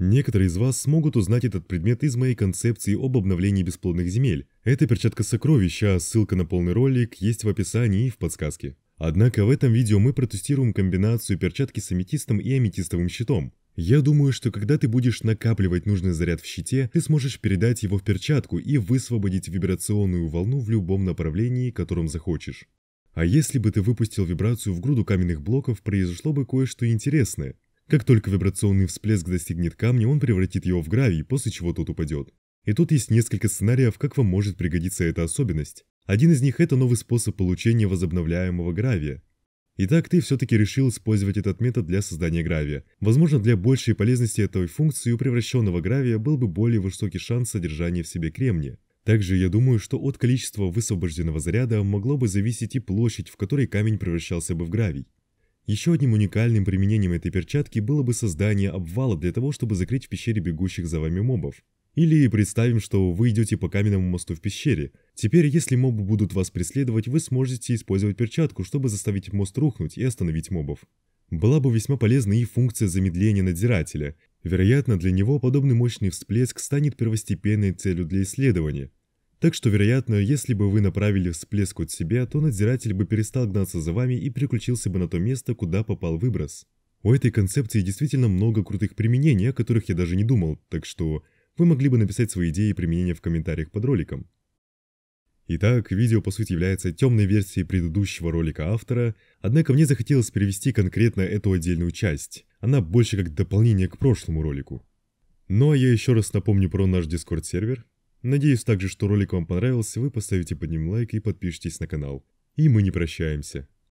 Некоторые из вас смогут узнать этот предмет из моей концепции об обновлении бесплодных земель. Это перчатка сокровища, ссылка на полный ролик есть в описании и в подсказке. Однако в этом видео мы протестируем комбинацию перчатки с аметистом и аметистовым щитом. Я думаю, что когда ты будешь накапливать нужный заряд в щите, ты сможешь передать его в перчатку и высвободить вибрационную волну в любом направлении, которым захочешь. А если бы ты выпустил вибрацию в груду каменных блоков, произошло бы кое-что интересное. Как только вибрационный всплеск достигнет камня, он превратит его в гравий, после чего тот упадет. И тут есть несколько сценариев, как вам может пригодиться эта особенность. Один из них – это новый способ получения возобновляемого гравия. Итак, ты все-таки решил использовать этот метод для создания гравия. Возможно, для большей полезности этой функции у превращенного гравия был бы более высокий шанс содержания в себе кремния. Также я думаю, что от количества высвобожденного заряда могло бы зависеть и площадь, в которой камень превращался бы в гравий. Еще одним уникальным применением этой перчатки было бы создание обвала для того, чтобы закрыть в пещере бегущих за вами мобов. Или представим, что вы идете по каменному мосту в пещере. Теперь, если мобы будут вас преследовать, вы сможете использовать перчатку, чтобы заставить мост рухнуть и остановить мобов. Была бы весьма полезна и функция замедления надзирателя. Вероятно, для него подобный мощный всплеск станет первостепенной целью для исследования. Так что, вероятно, если бы вы направили всплеск от себя, то надзиратель бы перестал гнаться за вами и переключился бы на то место, куда попал выброс. У этой концепции действительно много крутых применений, о которых я даже не думал, так что вы могли бы написать свои идеи и применения в комментариях под роликом. Итак, видео по сути является темной версией предыдущего ролика автора, однако мне захотелось перевести конкретно эту отдельную часть. Она больше как дополнение к прошлому ролику. Ну а я еще раз напомню про наш дискорд сервер. Надеюсь также, что ролик вам понравился, вы поставите под ним лайк и подпишитесь на канал. И мы не прощаемся.